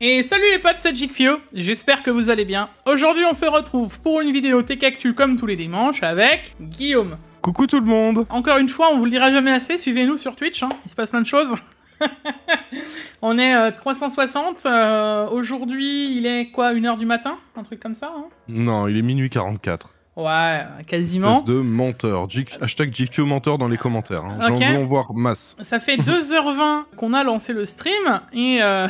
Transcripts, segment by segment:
Et salut les potes, c'est Jigfio, j'espère que vous allez bien. Aujourd'hui on se retrouve pour une vidéo t comme tous les dimanches avec Guillaume. Coucou tout le monde Encore une fois, on vous le dira jamais assez, suivez-nous sur Twitch, hein. il se passe plein de choses. on est 360, euh, euh, aujourd'hui il est quoi, 1h du matin Un truc comme ça hein Non, il est minuit 44. Ouais, quasiment. Espèce de menteur. hashtag menteur dans les commentaires. Hein. Okay. voir masse. Ça fait 2h20 qu'on a lancé le stream et euh,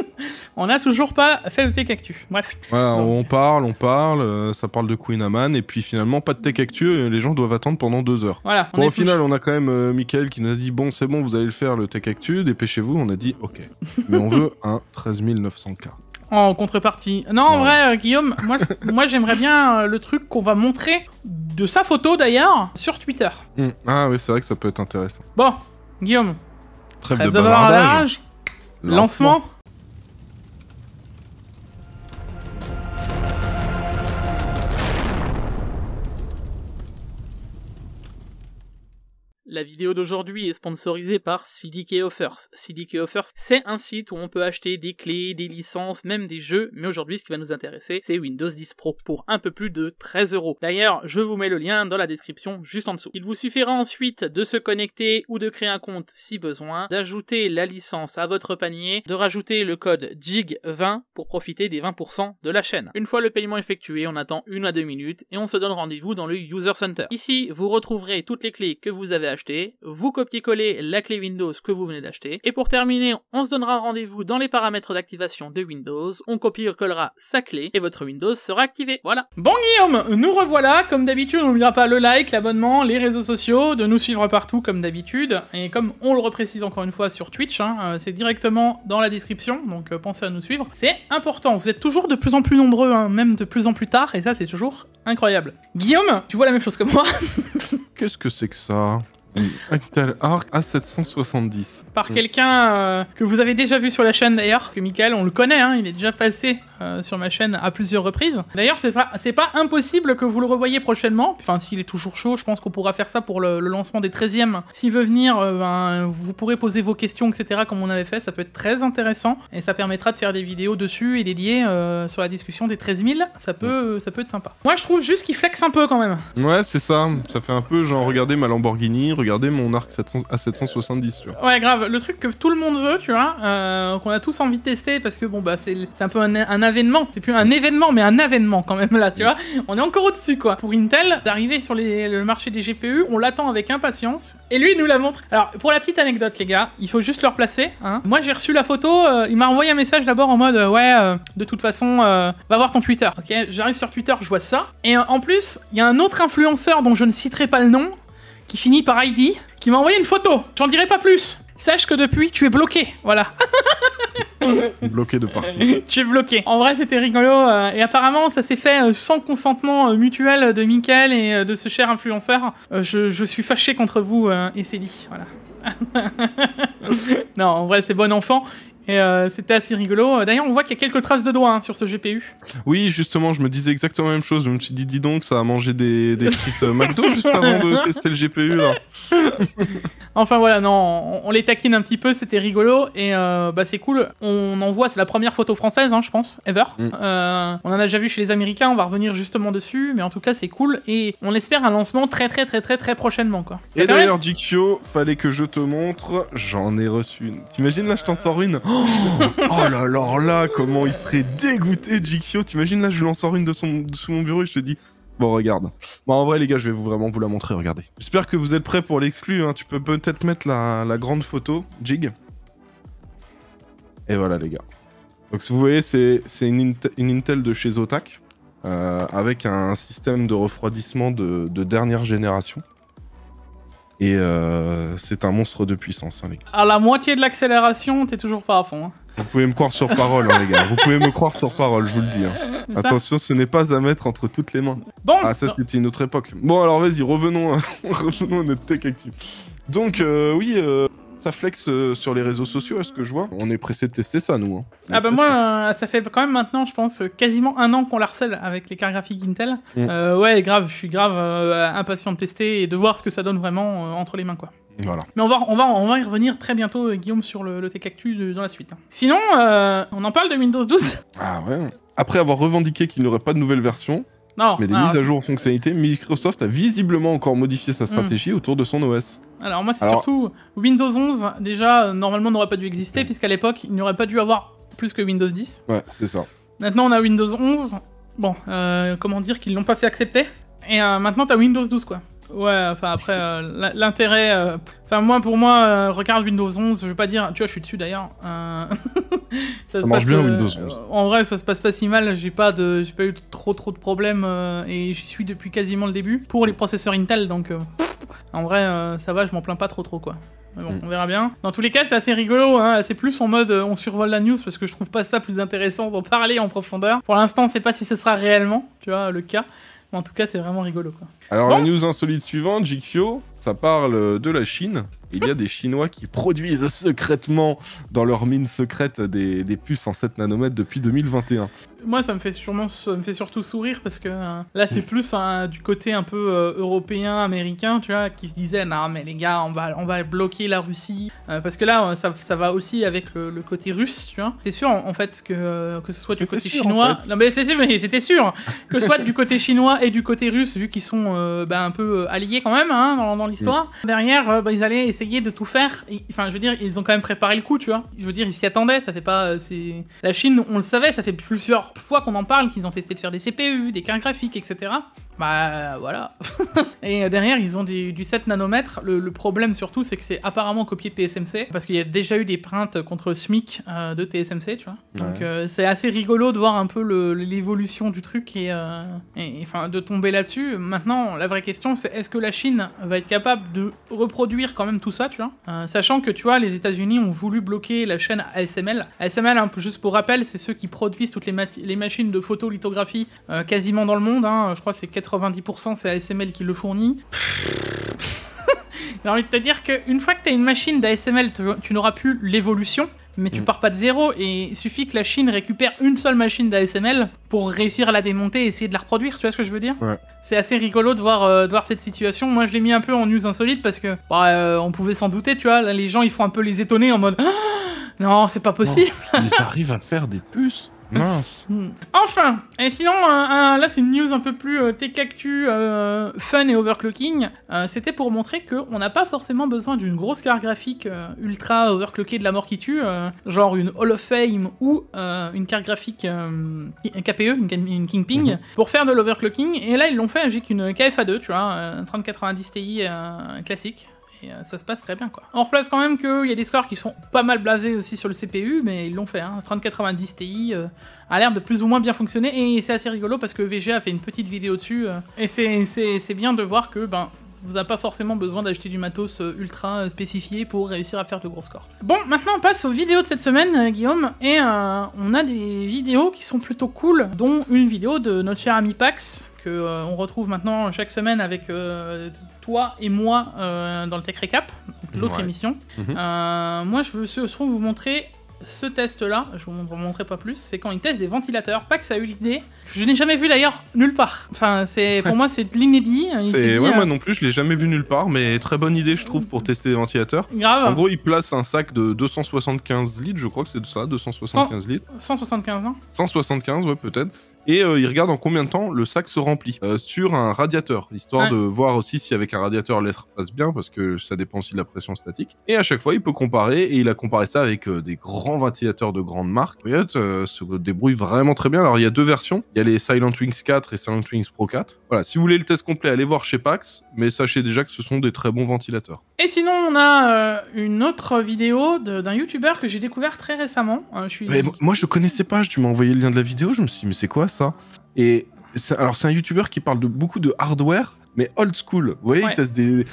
on n'a toujours pas fait le tech actu. Bref. Voilà, on parle, on parle, euh, ça parle de Queen Aman et puis finalement pas de tech actu les gens doivent attendre pendant 2 heures. Voilà. bon, au final, on a quand même euh, Michael qui nous a dit bon, c'est bon, vous allez le faire le tech actu, dépêchez-vous. On a dit ok. Mais on veut un 13900 k en contrepartie. Non, en vrai, euh, Guillaume, moi, moi j'aimerais bien euh, le truc qu'on va montrer de sa photo d'ailleurs sur Twitter. Hmm. Ah oui, c'est vrai que ça peut être intéressant. Bon, Guillaume, Trêve de Lancement. Lancement. La vidéo d'aujourd'hui est sponsorisée par CDK Offers. CDK Offers, c'est un site où on peut acheter des clés, des licences, même des jeux, mais aujourd'hui ce qui va nous intéresser, c'est Windows 10 Pro pour un peu plus de 13 euros. D'ailleurs, je vous mets le lien dans la description juste en dessous. Il vous suffira ensuite de se connecter ou de créer un compte si besoin, d'ajouter la licence à votre panier, de rajouter le code JIG20 pour profiter des 20% de la chaîne. Une fois le paiement effectué, on attend une à deux minutes et on se donne rendez-vous dans le User Center. Ici, vous retrouverez toutes les clés que vous avez achetées vous copiez-collez la clé Windows que vous venez d'acheter, et pour terminer, on se donnera rendez-vous dans les paramètres d'activation de Windows, on copie-collera sa clé, et votre Windows sera activé. Voilà. Bon Guillaume, nous revoilà, comme d'habitude, n'oubliez pas le like, l'abonnement, les réseaux sociaux, de nous suivre partout comme d'habitude, et comme on le reprécise encore une fois sur Twitch, hein, euh, c'est directement dans la description, donc euh, pensez à nous suivre, c'est important, vous êtes toujours de plus en plus nombreux, hein, même de plus en plus tard, et ça c'est toujours incroyable. Guillaume, tu vois la même chose que moi Qu'est-ce que c'est que ça Intel mm. Arc A770. Par mm. quelqu'un euh, que vous avez déjà vu sur la chaîne d'ailleurs, que Michael, on le connaît, hein, il est déjà passé euh, sur ma chaîne à plusieurs reprises. D'ailleurs, c'est pas, pas impossible que vous le revoyez prochainement. Enfin, s'il est toujours chaud, je pense qu'on pourra faire ça pour le, lancement des 13e. S'il veut venir, euh, ben, vous pourrez poser vos questions, etc., comme on avait fait. Ça peut être très intéressant et ça permettra de faire des vidéos dessus et des liens euh, sur la discussion des 13 000. Ça peut, ça peut être sympa. Moi, je trouve juste qu'il flex un peu quand même. Ouais, c'est ça. Ça fait un peu genre, regardez ma Lamborghini, regardez mon arc 700, à 770. Tu Ouais, grave. Le truc que tout le monde veut, tu vois, qu'on a tous envie de tester parce que bon, bah, c'est un peu un, un c'est plus un événement, mais un avènement quand même là, tu vois. On est encore au-dessus, quoi. Pour Intel, d'arriver sur le marché des GPU, on l'attend avec impatience. Et lui, nous la montre. Alors, pour la petite anecdote, les gars, il faut juste le replacer. Hein. Moi, j'ai reçu la photo. Euh, il m'a envoyé un message d'abord en mode, euh, ouais, euh, de toute façon, va voir ton Twitter. Ok, j'arrive sur Twitter, je vois ça. Et en plus, il y a un autre influenceur dont je ne citerai pas le nom, qui finit par ID, qui m'a envoyé une photo. J'en dirai pas plus. Sache que depuis, tu es bloqué. Voilà. bloqué de partout. tu es bloqué. En vrai, c'était rigolo. Euh, et apparemment, ça s'est fait euh, sans consentement euh, mutuel de Michael et de ce cher influenceur. Je, suis fâché contre vous, et c'est Voilà. non, en vrai, c'est bon enfant. Et euh, c'était assez rigolo. D'ailleurs, on voit qu'il y a quelques traces de doigts hein, sur ce GPU. Oui, justement, je me disais exactement la même chose. Je me suis dit, dis donc, ça a mangé des, des frites euh, McDo juste avant de tester le GPU. Là. enfin voilà, non, on, les taquine un petit peu, c'était rigolo. Et euh, bah, c'est cool. On en voit, c'est la première photo française, hein, je pense, ever. Mm. on en a déjà vu chez les Américains, on va revenir justement dessus. Mais en tout cas, c'est cool. Et on espère un lancement très, très, très, très, très prochainement. Quoi. Et d'ailleurs, même... fallait que je te montre. J'en ai reçu une. T'imagines, là, je t'en sors une. Oh Oh, oh, là là là, comment il serait dégoûté, Jikyo. T'imagines là, je lance en sors une de, son, sous mon bureau et je te dis. Bon, regarde. Bon, en vrai, les gars, je vais vraiment vous la montrer. Regardez. J'espère que vous êtes prêts pour l'exclu. Hein. Tu peux peut-être mettre la, grande photo, Jig. Et voilà, les gars. Donc, vous voyez, c'est une, Intel de chez Zotac euh, avec un système de refroidissement de dernière génération. Et euh, c'est un monstre de puissance, hein, les gars. À la moitié de l'accélération, t'es toujours pas à fond. Hein. Vous pouvez me croire sur parole, hein, les gars. Vous pouvez me croire sur parole, je vous le dis. Attention, ce n'est pas à mettre entre toutes les mains. Bon. Ah, ça, c'était une autre époque. Bon, alors vas-y, revenons, à... notre tech active. Donc, euh, oui, euh, ça flex euh, sur les réseaux sociaux, est ce que je vois. On est pressé de tester ça, nous. Hein. Ah bah moi, euh, ça fait quand même maintenant, je pense, quasiment un an qu'on l'harcèle avec les cartes graphiques Intel. Mm. Euh, ouais, grave, je suis grave impatient de tester et de voir ce que ça donne vraiment entre les mains, quoi. Voilà. Mais on va, on, va, on va y revenir très bientôt, Guillaume, sur le, le dans la suite. Hein. Sinon, on en parle de Windows 12 Ah ouais Après avoir revendiqué qu'il n'y aurait pas de nouvelle version, non, mais des mises à jour en fonctionnalité, Microsoft a visiblement encore modifié sa mm. stratégie autour de son OS. Alors moi c'est surtout Windows 11 déjà euh, normalement n'aurait pas dû exister puisqu'à l'époque il n'y aurait pas dû avoir plus que Windows 10. Ouais c'est ça. Maintenant on a Windows 11. Bon euh, comment dire qu'ils l'ont pas fait accepter et maintenant, euh, maintenant t'as Windows 12 quoi. Ouais, enfin après, euh, l'intérêt. Euh, enfin, moi, pour moi, euh, regarde Windows 11, je veux pas dire. Tu vois, je suis dessus d'ailleurs. ça, se passe, bien en vrai, ça se passe pas si mal. J'ai pas, de, pas eu trop trop de problèmes et j'y suis depuis quasiment le début pour les processeurs Intel. Donc, en vrai, ça va, je m'en plains pas trop trop quoi. Mais bon, hmm. on verra bien. Dans tous les cas, c'est assez rigolo. Hein, c'est plus en mode on survole la news parce que je trouve pas ça plus intéressant d'en parler en profondeur. Pour l'instant, on sait pas si ce sera réellement, tu vois, le cas en tout cas, c'est vraiment rigolo. Quoi. Alors, la news insolite suivante, Jikyo, ça parle de la Chine il y a des Chinois qui produisent secrètement dans leurs mines secrètes des, des puces en 7 nanomètres depuis 2021. Moi, ça me fait sûrement, ça me fait surtout sourire parce que euh, là, c'est plus hein, du côté un peu euh, européen, américain, tu vois, qui se disait non mais les gars, on va, on va bloquer la Russie euh, parce que là, ça, ça, va aussi avec le, côté russe, tu vois. C'est sûr en, fait que que ce soit du côté sûr, chinois, en fait. non mais c'était sûr que ce soit du côté chinois et du côté russe, vu qu'ils sont bah, un peu alliés quand même hein, dans, dans l'histoire. Mm. Derrière, bah, ils allaient essayer de tout faire. enfin, je veux dire, ils ont quand même préparé le coup, tu vois. Je veux dire, ils s'y attendaient, ça fait pas. Euh, c'est La Chine, on le savait, ça fait plusieurs fois qu'on en parle, qu'ils ont testé de faire des CPU, des cartes graphiques, etc. Bah voilà. et euh, derrière, ils ont du, 7 nanomètres. Le, problème surtout, c'est que c'est apparemment copié de TSMC, parce qu'il y a déjà eu des plaintes contre SMIC euh, de TSMC, tu vois. Donc euh, c'est assez rigolo de voir un peu l'évolution du truc et, enfin de tomber là-dessus. Maintenant, la vraie question, c'est est-ce que la Chine va être capable de reproduire quand même tout ça, tu vois Sachant que, tu vois, les États-Unis ont voulu bloquer la chaîne ASML. ASML, peu juste pour rappel, c'est ceux qui produisent toutes les, les machines de photolithographie quasiment dans le monde. Hein. Je crois que c'est 90% c'est ASML qui le fournit. J'ai envie de te dire qu'une fois que tu as une machine d'ASML, tu n'auras plus l'évolution, mais tu mm. pars pas de zéro et il suffit que la Chine récupère une seule machine d'ASML pour réussir à la démonter et essayer de la reproduire, tu vois ce que je veux dire C'est assez rigolo euh, de voir, cette situation. Moi je l'ai mis un peu en news insolite parce que bah, euh, on pouvait s'en douter, tu vois. les gens ils font un peu les étonner en mode Non, c'est pas possible. ils arrivent à faire des puces Hmm. enfin, et sinon, euh, euh, là c'est une news un peu plus euh, tech, TKQ fun et overclocking. C'était pour montrer qu'on n'a pas forcément besoin d'une grosse carte graphique ultra overclockée de la mort qui tue, genre une Hall of Fame ou une carte graphique KPE, une, Kingping, mhm. pour faire de l'overclocking. Et là ils l'ont fait avec une KFA2, tu vois, 3090 Ti classique. Euh, ça se passe très bien quoi. On replace quand même qu'il y a des scores qui sont pas mal blasés aussi sur le CPU, mais ils l'ont fait. Hein. 3090 Ti euh, a l'air de plus ou moins bien fonctionner et c'est assez rigolo parce que VG a fait une petite vidéo dessus euh. et c'est bien de voir que ben vous n'avez pas forcément besoin d'acheter du matos ultra spécifié pour réussir à faire de gros scores. Bon, maintenant on passe aux vidéos de cette semaine, Guillaume, et on a des vidéos qui sont plutôt cool, dont une vidéo de notre cher ami Pax, que on retrouve maintenant chaque semaine avec et moi euh, dans le Tech Recap, l'autre émission. Mhm. Euh, moi, je veux surtout vous montrer ce test-là. Je vous montrerai pas plus. C'est quand ils testent des ventilateurs. Pas que ça a eu l'idée. Je n'ai jamais vu d'ailleurs nulle part. Enfin, c'est pour moi, c'est de l'inédit. Euh, moi non plus, je l'ai jamais vu nulle part, mais très bonne idée, je trouve, pour tester des ventilateurs. Grave. En gros, ils placent un sac de 275 litres. Je crois que c'est de ça, 275 litres. 175, 175, hein. ouais, peut-être et euh, il regarde en combien de temps le sac se remplit euh, sur un radiateur, histoire de voir aussi si avec un radiateur l'air passe bien, parce que ça dépend aussi de la pression statique. Et à chaque fois, il peut comparer, et il a comparé ça avec euh, des grands ventilateurs de grandes marques. ça se débrouille vraiment très bien. Alors il y a deux versions, il y a les Silent Wings 4 et Silent Wings Pro 4. Voilà, si vous voulez le test complet, allez voir chez Pax, mais sachez déjà que ce sont des très bons ventilateurs. Et sinon, on a euh, une autre vidéo d'un youtubeur que j'ai découvert très récemment. Euh, je suis... moi, je connaissais pas. Tu m'as envoyé le lien de la vidéo. Je me suis dit, mais c'est quoi ça Et alors, c'est un youtubeur qui parle de beaucoup de hardware, mais old school. Vous voyez, il teste, des...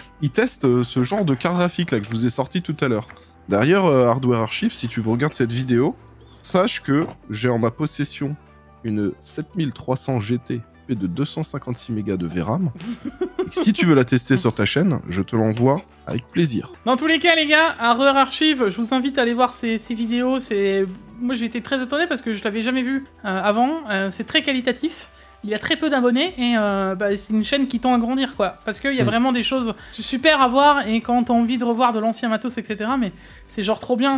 Euh, ce genre de carte graphique là que je vous ai sorti tout à l'heure. D'ailleurs, Hardware Archive, si tu regardes cette vidéo, sache que j'ai en ma possession une 7300 GT de 256 mégas de VRAM. si tu veux la tester sur ta chaîne, je te l'envoie avec plaisir. Dans tous les cas, les gars, à Archive, je vous invite à aller voir ces, vidéos. C'est... Moi, j'ai été très étonné parce que je l'avais jamais vu euh, avant. Euh, c'est très qualitatif. Il y a très peu d'abonnés et euh, bah, c'est une chaîne qui tend à grandir, quoi. Parce qu'il y a mm. vraiment des choses super à voir et quand t'as envie de revoir de l'ancien matos, etc. Mais c'est genre trop bien.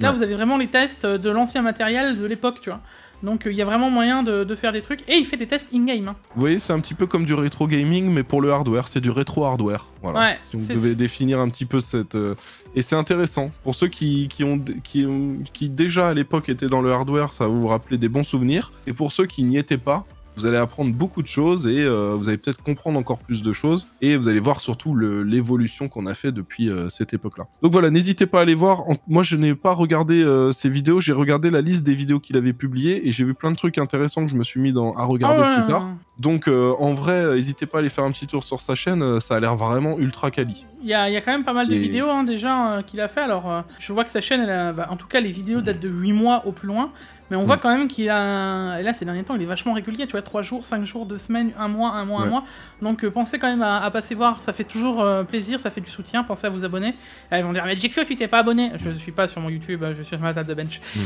là, vous avez vraiment les tests de l'ancien matériel de l'époque, tu vois. Donc euh, il y a vraiment moyen de, faire des trucs. Et il fait des tests in-game. Hein. voyez, c'est un petit peu comme du rétro gaming, mais pour le hardware. C'est du rétro hardware. Voilà. si vous devez définir un petit peu cette. Euh, et c'est intéressant. Pour ceux qui, ont, qui, ont, qui déjà à l'époque étaient dans le hardware, ça va vous rappeler des bons souvenirs. Et pour ceux qui n'y étaient pas, vous allez apprendre beaucoup de choses et euh, vous allez peut-être comprendre encore plus de choses et vous allez voir surtout l'évolution qu'on a fait depuis euh, cette époque-là. Donc voilà, n'hésitez pas à aller voir. moi, je n'ai pas regardé euh, ces vidéos, j'ai regardé la liste des vidéos qu'il avait publiées et j'ai vu plein de trucs intéressants que je me suis mis dans, à regarder ah plus tard. Donc euh, en vrai, euh, n'hésitez pas à aller faire un petit tour sur sa chaîne, euh, ça a l'air vraiment ultra quali. Il y, a, quand même pas mal de vidéos hein, déjà qu'il a fait. Alors je vois que sa chaîne, elle bah, en tout cas les vidéos datent de 8 mois au plus loin. Mais on voit mm. quand même qu'il a. Et là, ces derniers temps, il est vachement régulier, tu vois, 3 jours, 5 jours, 2 semaines, 1 mois, 1 mois, 1 mois. Donc pensez quand même à, passer voir, ça fait toujours plaisir, ça fait du soutien, pensez à vous abonner. Allez, ah, ils vont dire, mais que tu t'es pas abonné Je suis pas sur mon YouTube, je suis sur ma table de bench. Mm.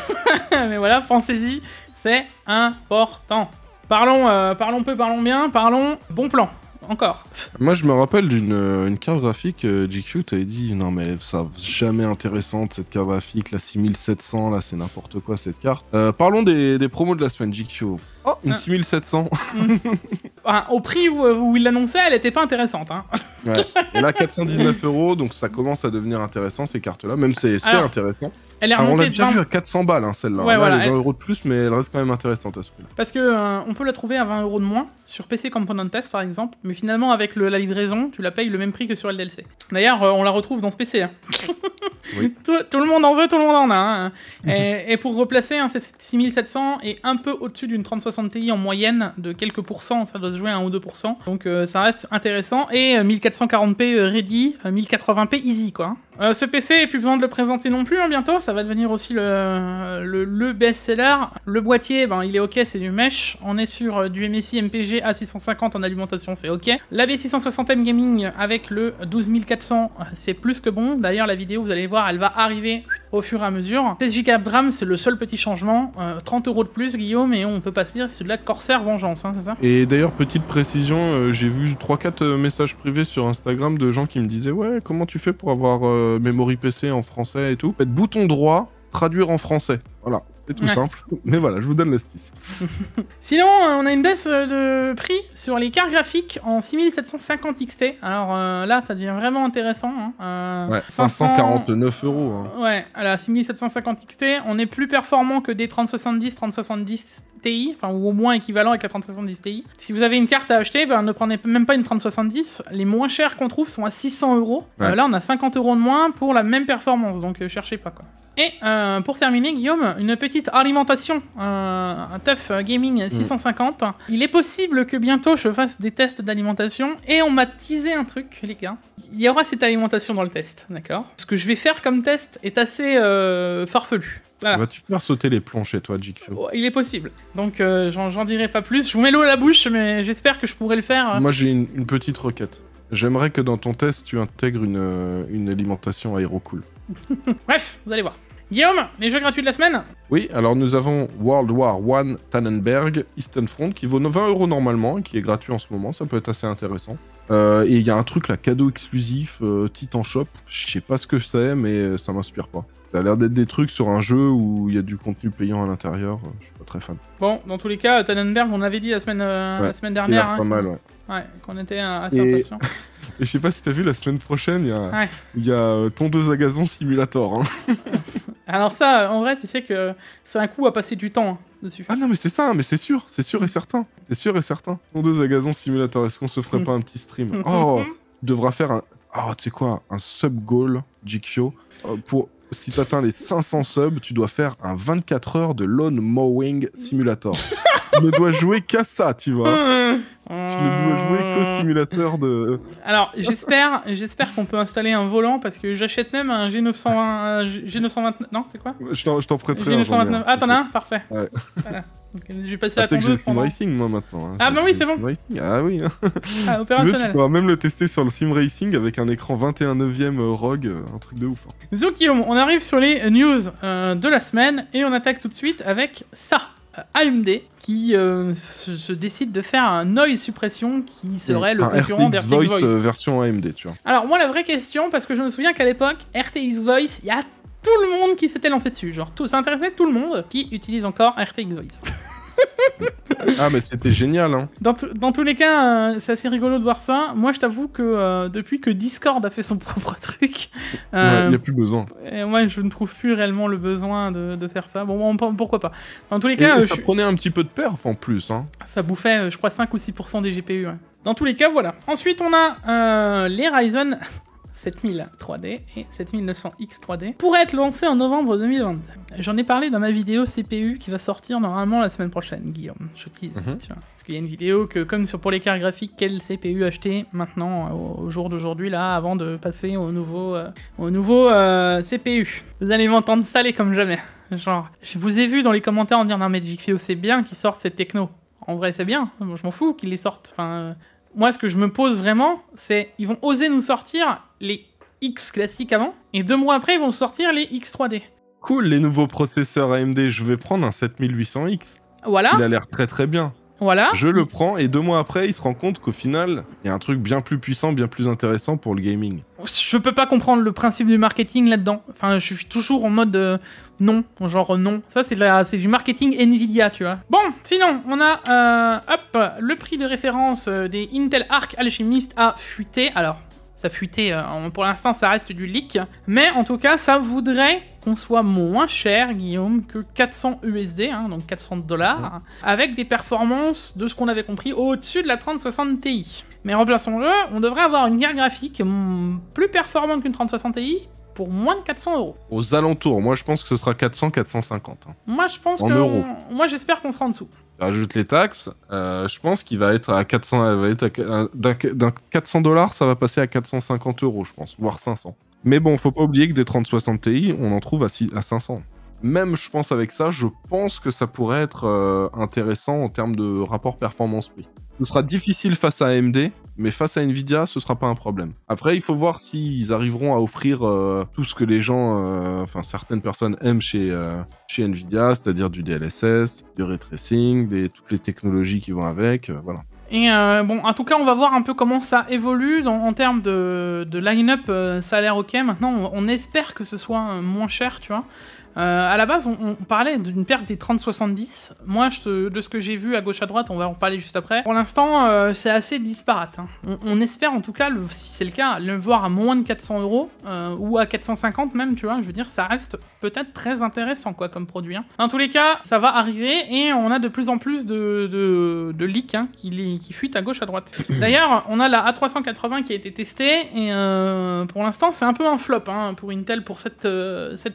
mais voilà, pensez-y, c'est important. Parlons, euh, parlons peu, parlons bien, parlons bon plan. Encore. Moi, je me rappelle d'une euh, carte graphique, euh, GQ, t'avais dit non, mais ça jamais intéressante cette carte graphique, la 6700, là, c'est n'importe quoi cette carte. parlons des, des, promos de la semaine, GQ. Oh, une 6700. Mm. Ah, au prix où, il l'annonçait, elle n'était pas intéressante. Hein. Ouais. là, 419 euros, donc ça commence à devenir intéressant ces cartes-là, même c'est intéressant. Elle est on l'a déjà à 400 balles hein, celle-là. elle est 20 euros de plus, mais elle reste quand même intéressante à ce prix-là. Parce que euh, on peut la trouver à 20 euros de moins sur PC Component Test par exemple, mais finalement avec la livraison, tu la payes le même prix que sur LDLC. D'ailleurs, euh, on la retrouve dans ce PC. Hein. tout, le monde en veut, tout le monde en a. Hein. Et, pour replacer, cette 6700 et un peu au-dessus d'une 3060 60 en moyenne de quelques pourcents, ça doit se jouer à 1 ou 2%. Donc euh, ça reste intéressant. Et 1440p euh, euh, ready, 1080p easy quoi. Hein. Euh, ce PC, plus besoin de le présenter non plus hein, bientôt, ça va devenir aussi le, le, best-seller. Le boîtier, ben, il est ok, c'est du mesh. On est sur euh, du MSI MPG A650 en alimentation, c'est ok. La B660M Gaming avec le 12400, c'est plus que bon. D'ailleurs, la vidéo, vous allez voir, elle va arriver au fur et à mesure. 16 Go de RAM, c'est le seul petit changement. 30 euh, euros de plus, Guillaume, et on peut pas se dire c'est de la Corsair Vengeance, hein, c'est ça Et d'ailleurs, petite précision, j'ai vu 3-4 messages privés sur Instagram de gens qui me disaient « Ouais, comment tu fais pour avoir... Euh, memory PC en français et tout, faites bouton droit, traduire en français. Voilà, c'est tout simple. Mais voilà, je vous donne l'astuce. Sinon, euh, on a une baisse euh, de prix sur les cartes graphiques en 6750 XT. Alors là, ça devient vraiment intéressant. Hein. ouais, 549 euros. Hein. Ouais, alors 6750 XT, on est plus performant que des 3070, 3070 Ti, enfin ou au moins équivalent avec la 3070 Ti. Si vous avez une carte à acheter, ben, ne prenez même pas une 3070. Les moins chères qu'on trouve sont à 600 euros. Euh, là, on a 50 euros de moins pour la même performance, donc euh, cherchez pas quoi. Et euh, pour terminer, Guillaume, une petite alimentation, un Tough Gaming 650. Mm. Il est possible que bientôt je fasse des tests d'alimentation et on m'a teasé un truc, les gars. Il y aura cette alimentation dans le test, d'accord Ce que je vais faire comme test est assez farfelu. Voilà. Vas-tu faire sauter les planchers, toi, oh, Il est possible. Donc, euh, j'en dirai pas plus. Je vous mets l'eau à la bouche, mais j'espère que je pourrai le faire. Hein. Moi, j'ai une, petite requête. J'aimerais que dans ton test, tu intègres une, euh, une alimentation aérocool. Bref, vous allez voir. Guillaume, les jeux gratuits de la semaine Oui, alors nous avons World War 1 Tannenberg Eastern Front qui vaut 20 euros normalement, hein, qui est gratuit en ce moment, ça peut être assez intéressant. Euh, et il y a un truc là, cadeau exclusif, Titan Shop, je sais pas ce que c'est, mais ça m'inspire pas. Ça a l'air d'être des trucs sur un jeu où il y a du contenu payant à l'intérieur. Euh, je suis pas très fan. Bon, dans tous les cas, Tannenberg, on avait dit la semaine, euh, la semaine dernière. Hein. pas mal, ouais. ouais qu'on était euh, assez impatients. Et je sais pas si t'as vu, la semaine prochaine, il y a, ouais. y à gazon simulator. Hein. Alors ça, en vrai, tu sais que c'est un coup à passer du temps hein, dessus. Ah non, mais c'est ça, mais c'est sûr, c'est sûr et certain. C'est sûr et certain. Tondeuse à gazon simulator, est-ce qu'on se ferait pas un petit stream Oh, tu devras faire un... Oh, tu sais quoi, un sub-goal, Jikyo, pour, si t'atteins les 500 subs, tu dois faire un 24 heures de lawn mowing simulator. tu ne dois jouer qu'à ça, tu vois. tu ne dois jouer qu'au simulateur de. Alors, j'espère, j'espère qu'on peut installer un volant parce que j'achète même un G920. G920 non, c'est quoi Je t'en prêterai. G929. Ah, t'en as un Parfait. Ouais. Voilà je vais passer ah, à Racing, moi, maintenant. Hein. Ah, bah oui, c'est bon. Ah, oui. Ah, si tu, veux, tu pourras même le tester sur le Sim Racing avec un écran 21 9 Rogue, un truc de ouf. Hein. on arrive sur les euh, news euh, de la semaine et on attaque tout de suite avec ça. Euh, AMD qui se, décide de faire un noise suppression qui serait le concurrent d'RTX Voice, Voice. version AMD, tu vois. Alors moi la vraie question, parce que je me souviens qu'à l'époque, RTX Voice, il y a tout le monde qui s'était lancé dessus. Genre, tout, ça intéressait tout le monde qui utilise encore RTX Voice. ah mais c'était génial hein. Dans, dans tous les cas, euh, c'est assez rigolo de voir ça. Moi je t'avoue que euh, depuis que Discord a fait son propre truc, il n'y a euh, plus besoin. Et moi je ne trouve plus réellement le besoin de, de faire ça. Bon, on, pourquoi pas. Dans tous les cas, ça je, prenait un petit peu de perf en plus hein. Ça bouffait je crois 5 ou 6 des GPU. Dans tous les cas, voilà. Ensuite, on a les Ryzen 7000 3D et 7900X 3D pour être lancés en novembre 2020. J'en ai parlé dans ma vidéo CPU qui va sortir normalement la semaine prochaine, Guillaume. Je te dis, mhm. tu vois. Parce qu'il y a une vidéo que, comme sur pour les cartes graphiques, quel CPU acheter maintenant euh, au, jour d'aujourd'hui, là, avant de passer au nouveau, euh, au nouveau euh, CPU. Vous allez m'entendre saler comme jamais. Genre, je vous ai vu dans les commentaires en dire non, Magic Fio, c'est bien qu'ils sortent cette techno. En vrai, c'est bien. Je m'en fous qu'ils les sortent. Enfin. moi, ce que je me pose vraiment, c'est ils vont oser nous sortir les X classiques avant, et deux mois après, ils vont sortir les X3D. Cool, les nouveaux processeurs AMD, je vais prendre un 7800X. Voilà. Il a l'air très très bien. Voilà. Je le prends et deux mois après, il se rend compte qu'au final, il y a un truc bien plus puissant, bien plus intéressant pour le gaming. Je peux pas comprendre le principe du marketing là-dedans. Enfin, je suis toujours en mode euh, non, genre euh, non. Ça, c'est du marketing Nvidia, tu vois. Bon, sinon, on a euh, hop, le prix de référence des Intel Arc Alchemist a fuité. Alors, ça fuitait. Euh, pour l'instant, ça reste du leak. Mais en tout cas, ça voudrait qu'on soit moins cher, Guillaume, que 400 USD, hein, donc 400 dollars, avec des performances de ce qu'on avait compris au-dessus de la 3060 Ti. Mais remplaçons-le, on devrait avoir une carte graphique mm, plus performante qu'une 3060 Ti, pour moins de 400 euros. Aux alentours, moi je pense que ce sera 400-450. Hein. Moi je pense que... Euros. Moi j'espère qu'on sera en dessous rajoute les taxes, euh, je pense qu'il va être à 400, d'un, 400 dollars, ça va passer à 450 euros, je pense, voire 500. Mais bon, faut pas oublier que des 3060 Ti, on en trouve à, à 500. Même, je pense, avec ça, je pense que ça pourrait être euh, intéressant en termes de rapport performance-prix. Ce sera difficile face à AMD, mais face à Nvidia, ce sera pas un problème. Après, il faut voir s'ils arriveront à offrir euh, tout ce que les gens, euh, enfin certaines personnes aiment chez, euh, chez Nvidia, c'est-à-dire du DLSS, du ray tracing, des, toutes les technologies qui vont avec, voilà. Et bon, en tout cas, on va voir un peu comment ça évolue en termes de, line-up. ça a l'air ok. Maintenant, on, espère que ce soit moins cher, tu vois. Euh, à la base, on, parlait d'une perte des 30-70. Moi, de ce que j'ai vu à gauche à droite, on va en parler juste après. Pour l'instant, euh, c'est assez disparate. Hein. On, espère en tout cas, si c'est le cas, le voir à moins de 400 euros euh, ou à 450 même, tu vois. Je veux dire, ça reste peut-être très intéressant quoi comme produit. Hein. Dans tous les cas, ça va arriver et on a de plus en plus de, de, leaks hein, qui, qui fuitent à gauche à droite. D'ailleurs, on a la A380 qui a été testée et pour l'instant, c'est un peu un flop hein, pour Intel pour cette,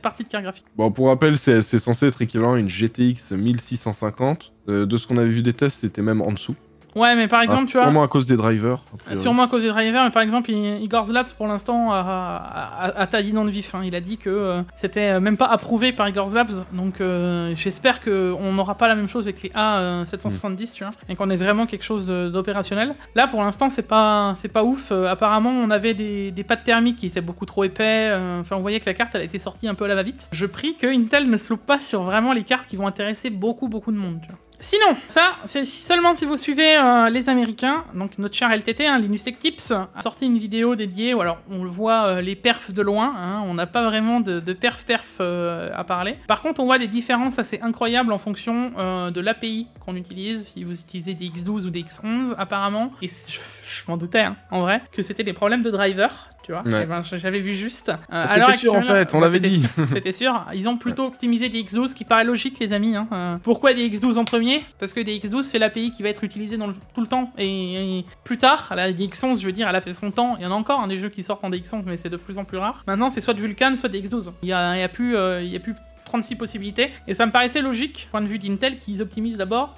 partie de carte graphique pour rappel, c'est censé être équivalent à une GTX 1650. Euh, de ce qu'on avait vu des tests, c'était même en dessous. Ouais, mais par ah, exemple, tu vois. Sûrement à cause des drivers. Sûrement à cause des drivers, mais par exemple, Igor's Labs, pour l'instant, a, taillé dans le vif. Hein. Il a dit que euh, c'était même pas approuvé par Igor's Labs, donc euh, j'espère j'espère qu'on n'aura pas la même chose avec les A770, mm. tu vois, et qu'on ait vraiment quelque chose d'opérationnel. Là, pour l'instant, c'est pas, pas ouf. Euh, apparemment, on avait des, des pattes thermiques qui étaient beaucoup trop épais. Enfin, on voyait que la carte, elle a été sortie un peu à la va-vite. Je prie que Intel ne se loupe pas sur vraiment les cartes qui vont intéresser beaucoup, beaucoup de monde, tu vois. Sinon, ça, c'est seulement si vous suivez euh, les Américains. Donc notre cher LTT, hein, Linus Tech Tips, a sorti une vidéo dédiée. Où, alors on le voit euh, les perfs de loin. Hein. on n'a pas vraiment de, de perf perf euh, à parler. Par contre, on voit des différences assez incroyables en fonction de l'API qu'on utilise. Si vous utilisez des X12 ou des X11, apparemment, et je, m'en doutais hein, en vrai, que c'était des problèmes de driver tu vois. Eh ben, j'avais vu juste. Euh, c'était sûr en fait, on l'avait dit. C'était sûr. Ils ont plutôt optimisé des X12, qui paraît logique les amis. Hein. Euh, pourquoi des X12 en premier Parce que des X12 c'est l'API qui va être utilisée dans tout le temps et, plus tard, la DX11 je veux dire, elle a fait son temps. Il y en a encore hein, des jeux qui sortent en DX11 mais c'est de plus en plus rare. Maintenant c'est soit de Vulcan, soit des X12. Il n'y a, plus, il y a plus 36 euh, possibilités. Et ça me paraissait logique, point de vue d'Intel, qu'ils optimisent d'abord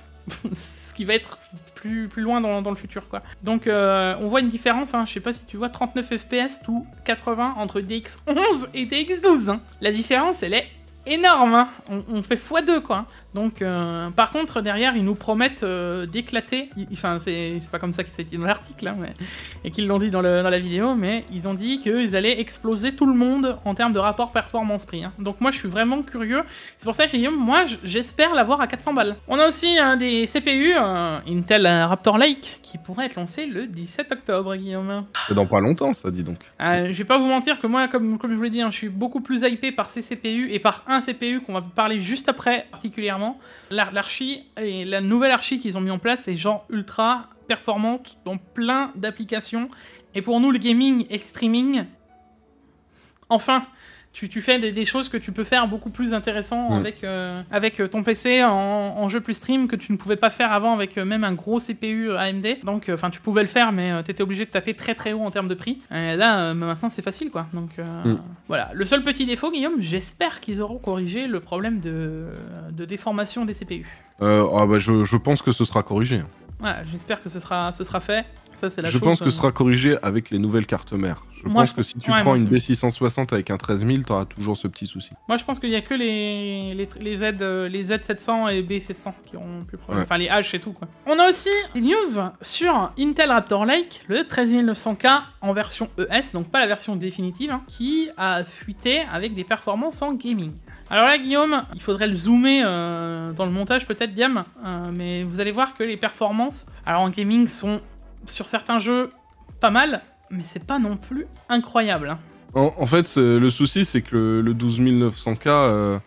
ce qui va être plus, loin dans, le futur quoi. Donc euh, on voit une différence, hein. je sais pas si tu vois 39 fps tout, 80 entre DX11 et DX12. Hein. La différence elle est énorme, hein. on, on, fait x2 quoi. Donc, euh, par contre, derrière, ils nous promettent euh, d'éclater. Enfin, c'est pas comme ça que été dit dans l'article, hein, et qu'ils l'ont dit dans, la vidéo, mais ils ont dit qu'ils allaient exploser tout le monde en termes de rapport performance-prix. Hein. Donc, moi, je suis vraiment curieux. C'est pour ça que moi, j'espère l'avoir à 400 balles. On a aussi des CPU, une euh, Intel Raptor Lake, qui pourrait être lancé le 17 octobre, Guillaume. C'est dans pas longtemps, ça, dit donc. je vais pas vous mentir que moi, comme, comme je vous l'ai dit, hein, je suis beaucoup plus hypé par ces CPU et par un CPU qu'on va parler juste après, particulièrement et la nouvelle archi qu'ils ont mis en place est genre ultra performante dans plein d'applications. Et pour nous, le gaming et le streaming, enfin, tu, fais des, choses que tu peux faire beaucoup plus intéressant mm. avec, euh, avec euh, ton PC en, jeu plus stream que tu ne pouvais pas faire avant avec euh, même un gros CPU AMD. Donc, enfin, tu pouvais le faire, mais tu étais obligé de taper très très haut en termes de prix. là, maintenant, c'est facile, quoi. Donc, mm. voilà. Le seul petit défaut, Guillaume, j'espère qu'ils auront corrigé le problème de, déformation des CPU. Ah bah, je, pense que ce sera corrigé. Voilà, j'espère que ce sera, ce sera fait. Je pense que hein. ce sera corrigé avec les nouvelles cartes mères. Je pense que si tu prends une B660 avec un 13000, auras toujours ce petit souci. Moi je pense qu'il n'y a que les, les, Z, euh, les Z700 et B700 qui ont plus problème. problèmes, Enfin les H et tout quoi. On a aussi des news sur Intel Raptor Lake, le 13900K en version ES, donc pas la version définitive, hein, qui a fuité avec des performances en gaming. Alors là, Guillaume, il faudrait le zoomer euh, dans le montage, peut-être, Diam, euh, mais vous allez voir que les performances, alors en gaming, sont sur certains jeux, pas mal, mais c'est pas non plus incroyable. Hein. En, fait, le souci, c'est que le, 12900K euh,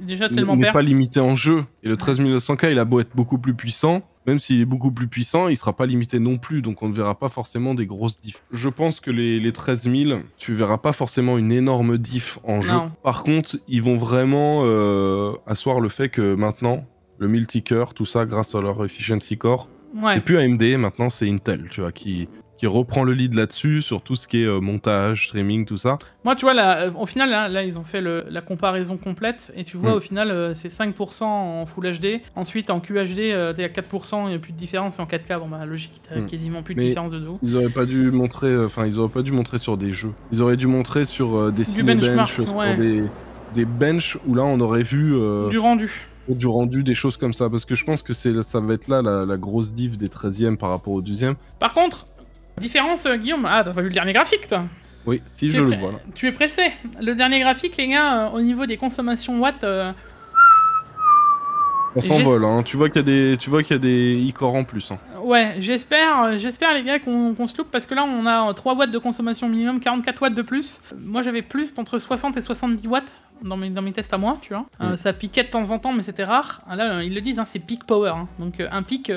déjà n'est pas limité en jeu. Et le 13900K, il a beau être beaucoup plus puissant, même s'il est beaucoup plus puissant, il sera pas limité non plus, donc on ne verra pas forcément des grosses diffs. Je pense que les, les 13 000, tu verras pas forcément une énorme diff en jeu. Par contre, ils vont vraiment euh, asseoir le fait que maintenant, le multi-cœur, tout ça, grâce à leur efficiency core, c'est plus AMD, maintenant c'est Intel, tu vois, qui, qui reprend le lead là-dessus sur tout ce qui est euh, montage, streaming, tout ça. Moi, tu vois, euh, au final, là, ils ont fait la comparaison complète et tu vois, mm. au final, euh, c'est 5% en Full HD. Ensuite, en QHD, t'es à 4%, il n'y a plus de différence. Et en 4K, bon, bah, logique, t'as mm. quasiment plus de différence de tout. Ils auraient pas dû montrer, enfin, ils auraient pas dû montrer sur des jeux. Ils auraient dû montrer sur des sites. des, des benches où là, on aurait vu. du rendu du rendu, des choses comme ça. Parce que je pense que ça va être là la, grosse dive des 13e par rapport au 2 e Par contre, différence, euh, Guillaume, ah, t'as pas vu le dernier graphique, toi Oui, si, je le vois. Tu es pressé. Le dernier graphique, les gars, euh, au niveau des consommations watts, euh, on s'envole, hein. tu vois qu'il y a des, tu vois qu'il y a des icor en plus. Hein. Ouais, j'espère, euh, j'espère les gars qu'on se loupe parce que là on a 3 euh, watts de consommation minimum, 44 watts de plus. Moi j'avais plus d'entre 60 et 70 watts dans mes, dans mes tests à moi, tu vois. Euh, mm. ça piquait de temps en temps mais c'était rare. Ah, là ils le disent, hein, c'est peak power. Donc un pic,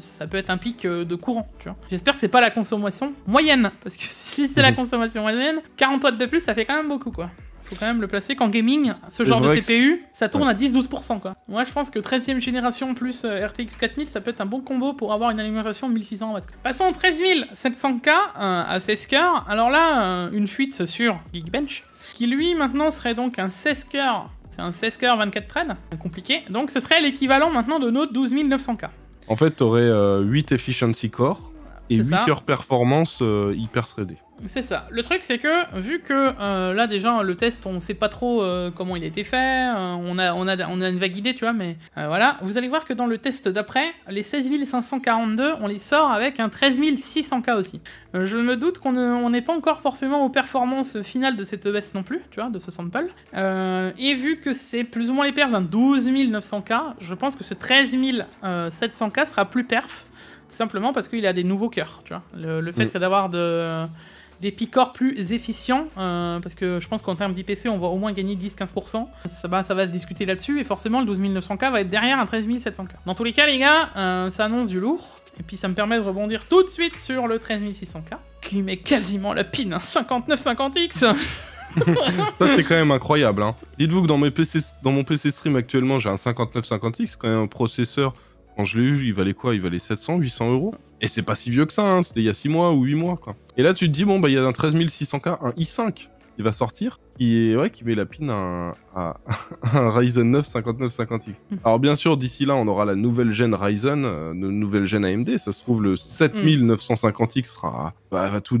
ça peut être un pic de courant, tu vois. J'espère que c'est pas la consommation moyenne parce que si c'est la mm. consommation moyenne, 40 watts de plus ça fait quand même beaucoup quoi faut quand même le placer qu'en gaming, ce genre de CPU, ça tourne à 10-12%. quoi. Moi, je pense que 13 e génération plus euh, RTX 4000, ça peut être un bon combo pour avoir une alimentation 1600 watts. Passons 13700K euh, à 16 coeurs, Alors là, euh, une fuite sur Geekbench, qui lui maintenant serait donc un 16 coeurs, C'est un 16 coeurs 24 threads, compliqué. Donc ce serait l'équivalent maintenant de nos 12900K. En fait, tu aurais 8 efficiency core et 8 ça. performance hyper threadés. C'est ça. Le truc, c'est que, vu que euh, là, déjà, le test, on sait pas trop euh, comment il a été fait, euh, on, a, on, a, on a une vague idée, tu vois, mais voilà. Vous allez voir que dans le test d'après, les 16 542, on les sort avec un 13 600K aussi. je me doute qu'on n'est pas encore forcément aux performances finales de cette baisse non plus, tu vois, de ce sample. et vu que c'est plus ou moins les perfs d'un 12 900K, je pense que ce 13 700K sera plus perf, simplement parce qu'il a des nouveaux cœurs, tu vois. Le, fait mm. d'avoir de des picors plus efficients, euh, parce que je pense qu'en termes d'IPC, on va au moins gagner 10-15%. Ça, va, ça va se discuter là-dessus, et forcément, le 12900K va être derrière un 13700K. Dans tous les cas, les gars, euh, ça annonce du lourd, et puis ça me permet de rebondir tout de suite sur le 13600K, qui met quasiment la pin. un 5950X ça c'est quand même incroyable. Hein. Dites-vous que dans mon PC stream actuellement j'ai un 5950X, quand même un processeur quand je l'ai eu, il valait quoi Il valait 700, 800 euros Et c'est pas si vieux que ça, hein, c'était il y a 6 mois ou 8 mois, quoi. Et là, tu te dis, bon, bah, il y a un 13600K, un i5 qui va sortir, qui, est, ouais, qui met la pine à, un Ryzen 9 5950X. Hum. Alors, bien sûr, d'ici là, on aura la nouvelle gène Ryzen, la euh, nouvelle gène AMD. Ça se trouve, le 7950X sera, bah, va, tout,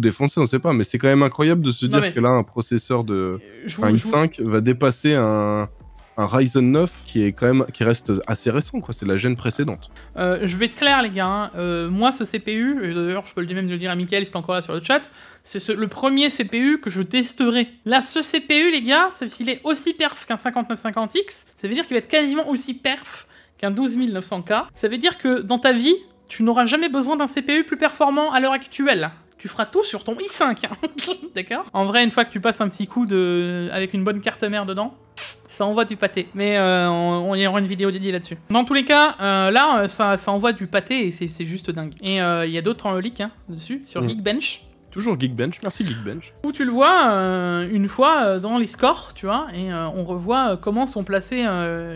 défoncer, on sait pas. Mais c'est quand même incroyable de se dire que là, un processeur de. un i5 va dépasser un un Ryzen 9 qui est quand même qui reste assez récent quoi, c'est la gêne précédente. Euh, je vais être clair les gars, hein. euh, moi ce CPU, d'ailleurs je peux le dire même le dire à Mickaël si encore là sur le chat, c'est le premier CPU que je testerai. Là ce CPU les gars, s'il est aussi perf qu'un 5950X, ça veut dire qu'il va être quasiment aussi perf qu'un 12900K. Ça veut dire que dans ta vie, tu n'auras jamais besoin d'un CPU plus performant à l'heure actuelle tu feras tout sur ton i5. Hein. D'accord En vrai, une fois que tu passes un petit coup de... avec une bonne carte mère dedans, ça envoie du pâté. Mais euh, on, y aura une vidéo dédiée là-dessus. Dans tous les cas, euh, là, euh, ça, ça, envoie du pâté et c'est juste dingue. Et il y a d'autres reliques hein, dessus, sur Geekbench. Toujours Geekbench, merci Geekbench. Où tu le vois euh, une fois euh, dans les scores, tu vois, et euh, on revoit comment sont placés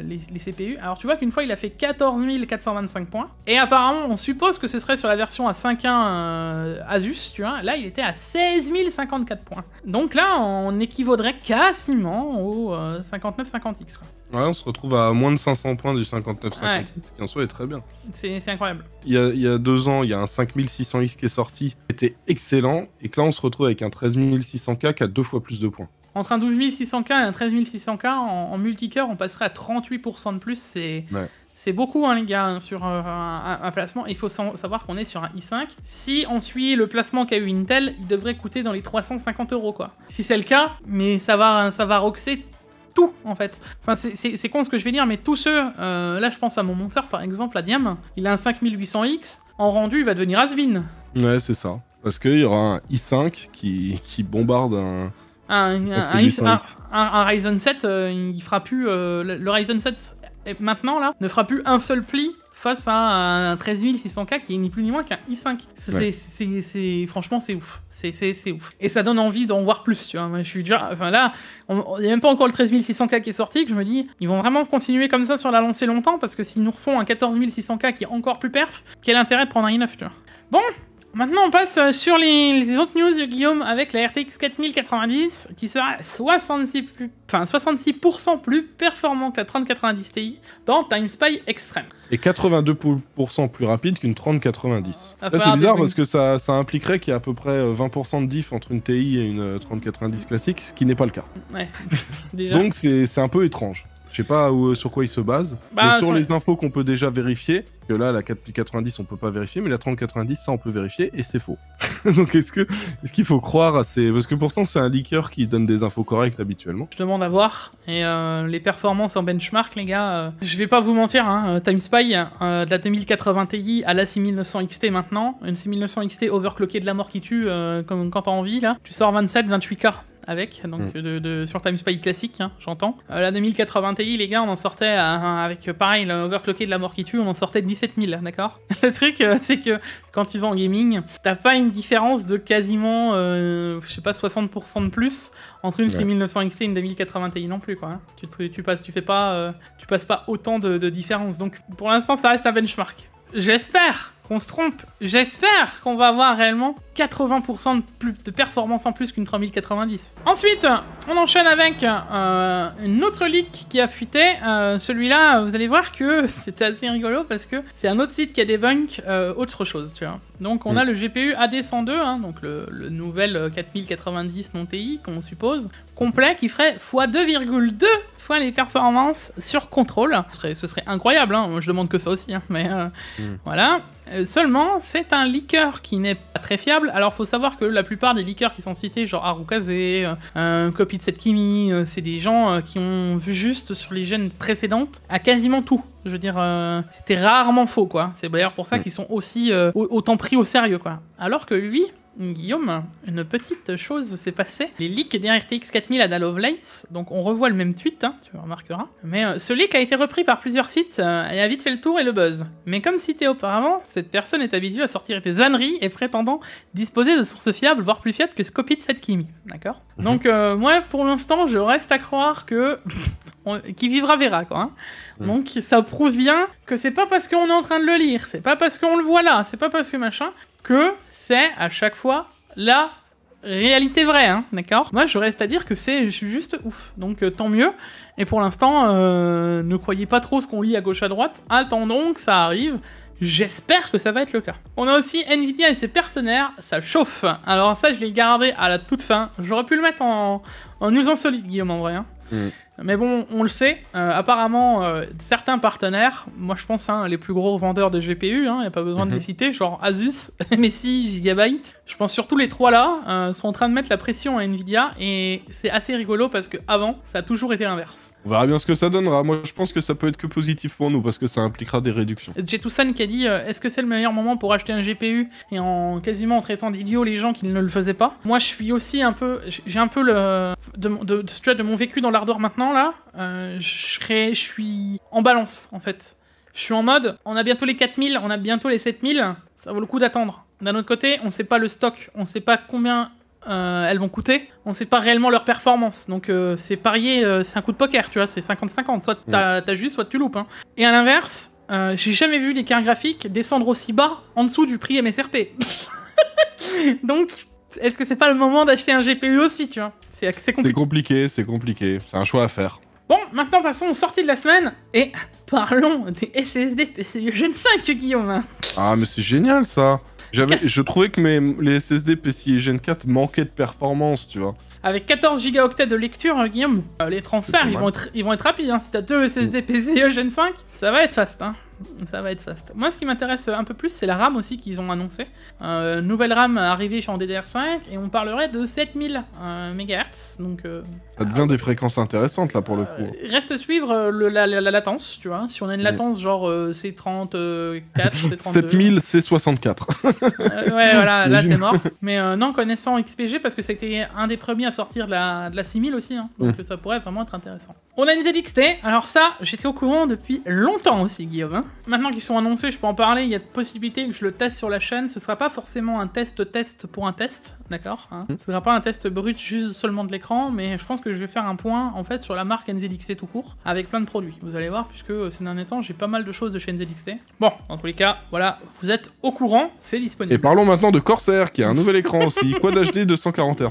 les, CPU. Alors tu vois qu'une fois il a fait 14 425 points, et apparemment on suppose que ce serait sur la version à 5.1 Asus, tu vois, là il était à 16 054 points. Donc là on équivaudrait quasiment au 5950X quoi. Ouais, on se retrouve à moins de 500 points du 5950X, ce qui en soi est très bien. C'est incroyable. Il y, a, il y, a, deux ans, il y a un 5600X qui est sorti, qui était excellent et que là on se retrouve avec un 13600K qui a deux fois plus de points. Entre un 12600K et un 13600K en, multi multicœur, on passerait à 38% de plus. C'est beaucoup, hein, les gars, hein, sur euh, un, placement. Il faut savoir qu'on est sur un i5. Si on suit le placement qu'a eu Intel, il devrait coûter dans les 350 euros, quoi. Si c'est le cas, mais ça va, ça roxer tout, en fait. Enfin, c'est con ce que je vais dire, mais tous ceux... Euh, là, je pense à mon monteur, par exemple, à Diam. Il a un 5800X. En rendu, il va devenir Asvin. Ouais, c'est ça. Parce qu'il y aura un i5 qui, qui bombarde un. Un, un, ah, Ryzen 7, euh, il fera plus. Euh, le, Ryzen 7 maintenant là ne fera plus un seul pli face à un 13600K qui est ni plus ni moins qu'un i5. C'est franchement c'est ouf, c'est ouf. Et ça donne envie d'en voir plus, tu vois. Je suis déjà enfin là, il n'y a même pas encore le 13600K qui est sorti que je me dis ils vont vraiment continuer comme ça sur la lancée longtemps parce que s'ils nous refont un 14600K qui est encore plus perf, quel intérêt de prendre un i9, tu vois. Bon, Maintenant, on passe euh, sur les, autres news de Guillaume avec la RTX 4090 qui sera 66%, plus, enfin plus performante que la 3090 Ti dans Time Spy Extreme. Et 82% plus rapide qu'une 3090. Ah, c'est bizarre parce que ça, impliquerait qu'il y a à peu près 20% euh, de diff entre une TI et une 3090 euh, classique, ce qui n'est pas le cas. Donc, c'est un peu étrange. Je sais pas où, sur quoi il se base, bah, mais sur, les infos qu'on peut déjà vérifier, que là, la 490, on peut pas vérifier, mais la 3090, ça, on peut vérifier, et c'est faux. Donc, est-ce que est-ce qu'il faut croire à ces. Parce que pourtant, c'est un leaker qui donne des infos correctes habituellement. Je demande à voir. Et euh, les performances en benchmark, les gars, euh, je vais pas vous mentir, hein, euh, Time Spy, de la 2080 Ti à la 6900 XT maintenant, une 6900 XT overclockée de la mort qui tue quand t'as envie, là, tu sors 27, 28K avec, donc mm. de, sur Time Spy classique, hein, j'entends. Euh, la 2080 Ti, les gars, on en sortait hein, hein, avec euh, pareil, l'overclocké de la mort qui tue, on en sortait de 17 000, d'accord Le truc, euh, c'est que quand tu vas en gaming, t'as pas une différence de quasiment, je sais pas, 60% de plus entre une 6900 XT et une 2080 Ti non plus, quoi. Tu, tu, passes, tu fais pas, tu passes pas autant de, de différence. Donc pour l'instant, ça reste un benchmark. J'espère qu'on se trompe. J'espère qu'on va avoir réellement 80% de, plus, de performance en plus qu'une 3090. Ensuite, on enchaîne avec euh, une autre leak qui a fuité. Euh, celui-là, vous allez voir que c'était assez rigolo parce que c'est un autre site qui a débunk euh, autre chose, tu vois. Donc on a mm. le GPU AD102, hein, donc le, le, nouvel 4090 non TI qu'on suppose, complet qui ferait x2,2 les performances sur contrôle. Ce serait, incroyable, hein. je demande que ça aussi, hein, mais euh, hmm. voilà. Euh, seulement, c'est un liqueur qui n'est pas très fiable. Alors, faut savoir que la plupart des liqueurs qui sont cités, genre Harukaze, euh, un copie de cette Kimi, c'est des gens qui ont vu juste sur les gènes précédentes à quasiment tout. Je veux dire, c'était rarement faux, quoi. C'est d'ailleurs pour ça hmm. qu'ils sont aussi autant pris au sérieux, quoi. Alors que lui, Guillaume, une petite chose s'est passée. Les leaks des RTX 4000 à Lovelace, donc on revoit le même tweet, hein, tu tu remarqueras. Mais euh, ce leak a été repris par plusieurs sites euh, et a vite fait le tour et le buzz. Mais comme cité auparavant, cette personne est habituée à sortir des âneries et prétendant disposer de sources fiables, voire plus fiables que ce copie de cette Kimi. D'accord Donc euh, moi, pour l'instant, je reste à croire que... qui vivra verra quoi. Hein. Donc ça prouve bien que c'est pas parce qu'on est en train de le lire, c'est pas parce qu'on le voit là, c'est pas parce que machin, que c'est à chaque fois la réalité vraie, hein, d'accord Moi, je reste à dire que c'est, je suis juste ouf, donc euh, tant mieux. Et pour l'instant, euh, ne croyez pas trop ce qu'on lit à gauche à droite. Attendons que ça arrive. J'espère que ça va être le cas. On a aussi Nvidia et ses partenaires, ça chauffe. Alors ça, je l'ai gardé à la toute fin. J'aurais pu le mettre en, en solide, Guillaume, en vrai. Hein. Hmm. Mais bon, on le sait, euh, apparemment, euh, certains partenaires, moi je pense hein, les plus gros vendeurs de GPU, il hein, n'y a pas besoin de les mhm. citer, genre Asus, MSI, Gigabyte, je pense surtout les trois là, euh, sont en train de mettre la pression à Nvidia, et c'est assez rigolo parce que ça a toujours été l'inverse. On verra bien ce que ça donnera, moi je pense que ça peut être que positif pour nous, parce que ça impliquera des réductions. J'ai Toussane qui a dit, est-ce que c'est le meilleur moment pour acheter un GPU, et en quasiment en traitant d'idiots les gens qui ne le faisaient pas Moi je suis aussi un peu, j'ai un peu le, de, de, mon vécu dans l'ardeur maintenant, là, euh, je suis en balance, en fait. Je suis en mode, on a bientôt les 4000, on a bientôt les 7000, ça vaut le coup d'attendre. D'un autre côté, on sait pas le stock, on sait pas combien euh, elles vont coûter, on sait pas réellement leur performance. Donc euh, c'est parier, c'est un coup de poker, tu vois, c'est 50-50. Soit t'as as juste, soit tu loupes. Hein. Et à l'inverse, j'ai jamais vu les cartes graphiques descendre aussi bas en dessous du prix MSRP. Donc est-ce que c'est pas le moment d'acheter un GPU aussi, tu vois C'est compliqué. C'est compliqué, c'est compliqué. C'est un choix à faire. Bon, maintenant passons aux sorties de la semaine et parlons des SSD PCIe Gen 5, Guillaume. Ah, mais c'est génial ça. je trouvais que mes, les SSD PCIe Gen 4 manquaient de performance, tu vois. Avec 14 gigaoctets de lecture, hein, Guillaume, euh, les transferts, ils vont, être, rapides. Hein. Si t'as deux SSD PCIe Gen 5, ça va être fast. Hein ça va être fast. Moi, ce qui m'intéresse un peu plus, c'est la RAM aussi qu'ils ont annoncé. Euh, nouvelle RAM arrivée en DDR5, et on parlerait de 7000 MHz, euh, donc euh, ça devient des fréquences intéressantes là pour le coup. Euh, reste suivre euh, la, latence, tu vois. Si on a une latence genre C34, C32. 7000, C64. ouais, voilà, là c'est mort. Mais euh, non, connaissant XPG, parce que c'était un des premiers à sortir de la, 6000 aussi, hein. donc mm. ça pourrait vraiment être intéressant. On a une ZXT, alors ça, j'étais au courant depuis longtemps aussi, Guillaume. Hein. Maintenant qu'ils sont annoncés, je peux en parler. Il y a de possibilités que je le teste sur la chaîne. Ce sera pas forcément un test-test pour un test, d'accord hein. Mm. Ce sera pas un test brut juste seulement de l'écran, mais je pense que je vais faire un point en fait sur la marque NZXT tout court, avec plein de produits. Vous allez voir, puisque euh, ces derniers temps, j'ai pas mal de choses de chez NZXT. Bon, en tous les cas, voilà, vous êtes au courant, c'est disponible. Et parlons maintenant de Corsair, qui a un nouvel écran aussi, Quad HD 240 Hz.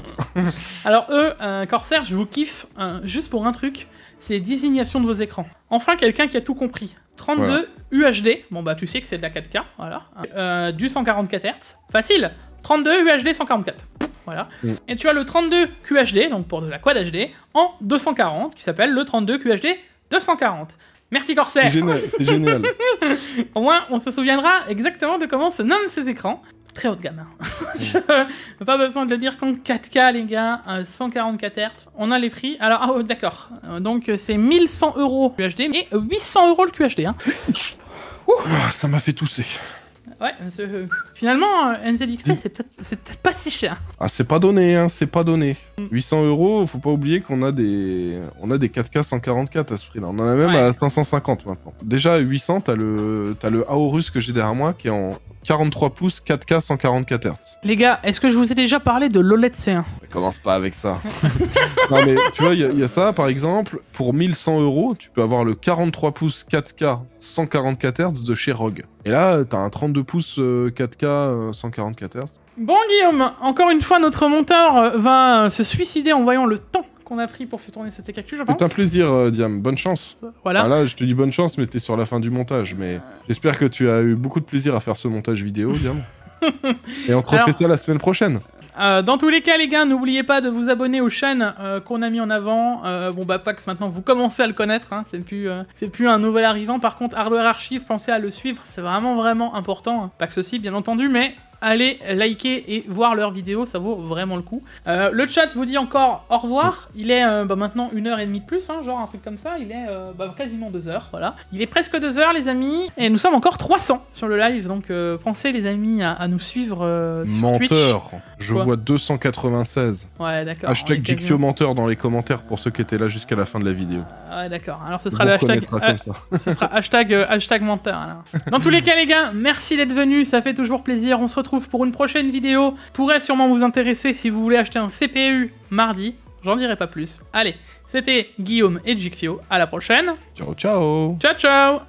Alors eux, euh, Corsair, je vous kiffe, euh, juste pour un truc, c'est les désignations de vos écrans. Enfin, quelqu'un qui a tout compris. 32 UHD, bon bah tu sais que c'est de la 4K, voilà. du 144 Hz, facile 32 UHD 144. Voilà. Mm. Et tu as le 32 QHD, donc pour de la Quad HD, en 240, qui s'appelle le 32 QHD 240. Merci Corsair C'est génial, Au moins, on se souviendra exactement de comment se nomment ces écrans. Très haut de gamme. Hein. Je, pas besoin de le dire qu'en 4K, les gars, 144 Hz, on a les prix. Alors, ah, oh, d'accord. Euh, donc, c'est 1100 euros QHD et 800 euros le QHD. Hein. Ah, ça m'a fait tousser. Ouais, euh, finalement, euh, NZXT, c'est peut-être pas si cher. Ah, c'est pas donné, hein, c'est pas donné. 800 mm. euros, faut pas oublier qu'on a des on a des 4K 144 à ce prix-là. On en a même à 550 maintenant. Déjà, 800, t'as le, as le Aorus que j'ai derrière moi qui est en 43 pouces, 4K 144 Hz. Les gars, est-ce que je vous ai déjà parlé de l'OLED C1 commence pas avec ça. non, mais tu vois, il y, a ça, par exemple, pour 1100 euros, tu peux avoir le 43 pouces 4K 144 Hz de chez Rogue. Et là, euh, t'as un 32 pouces 4K euh, 144 euh, Hz. Bon Guillaume, encore une fois notre monteur va se suicider en voyant le temps qu'on a pris pour faire tourner cette cactus, je C'est un plaisir, Diam. Bonne chance. Voilà. Ah là, je te dis bonne chance, mais t'es sur la fin du montage. Mais j'espère que tu as eu beaucoup de plaisir à faire ce montage vidéo, Diam. Et on te refait ça la semaine prochaine. Euh, dans tous les cas, les gars, n'oubliez pas de vous abonner aux chaînes euh, qu'on a mis en avant. Euh, bon, bah, Pax, maintenant, vous commencez à le connaître. Hein. c'est plus, un nouvel arrivant. Par contre, Hardware Archive, pensez à le suivre. C'est vraiment, vraiment important. Pas hein. Pax aussi, bien entendu, mais allez liker et voir leurs vidéo ça vaut vraiment le coup. Euh, le chat vous dit encore au revoir. Il est euh, bah, maintenant une heure et demie de plus, hein, genre un truc comme ça. Il est euh, bah, quasiment deux heures, voilà. Il est presque deux heures, les amis, et nous sommes encore 300 sur le live, donc pensez, les amis, à, nous suivre sur Menteur, je vois 296. Ouais, d'accord. Hashtag Dictio Menteur dans les commentaires pour ceux qui étaient là jusqu'à la fin de la vidéo. Ouais, d'accord. Alors ce sera le hashtag. ce sera hashtag, hashtag menteur. Dans tous les cas, les gars, merci d'être venus, ça fait toujours plaisir. On se retrouve pour une prochaine vidéo. Pourrait sûrement vous intéresser si vous voulez acheter un CPU mardi. J'en dirai pas plus. Allez, c'était Guillaume et Jigfio. À la prochaine. Ciao, ciao. Ciao, ciao.